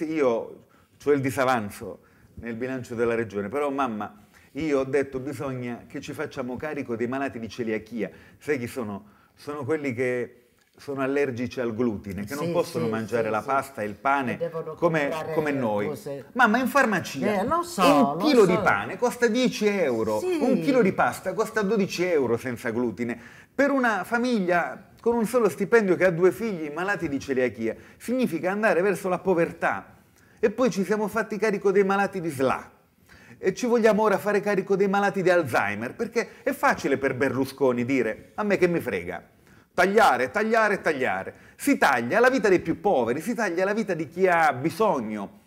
io, ho il disavanzo nel bilancio della regione, però mamma, io ho detto bisogna che ci facciamo carico dei malati di celiachia. Sai chi sono? Sono quelli che sono allergici al glutine, che sì, non possono sì, mangiare sì, la pasta e il pane come, come noi. Cose. Mamma, in farmacia eh, so, un chilo so. di pane costa 10 euro, un chilo di pasta costa 12 euro senza glutine. Per una famiglia con un solo stipendio che ha due figli malati di celiachia, significa andare verso la povertà. E poi ci siamo fatti carico dei malati di SLA. E ci vogliamo ora fare carico dei malati di Alzheimer, perché è facile per Berlusconi dire a me che mi frega. Tagliare, tagliare, tagliare. Si taglia la vita dei più poveri, si taglia la vita di chi ha bisogno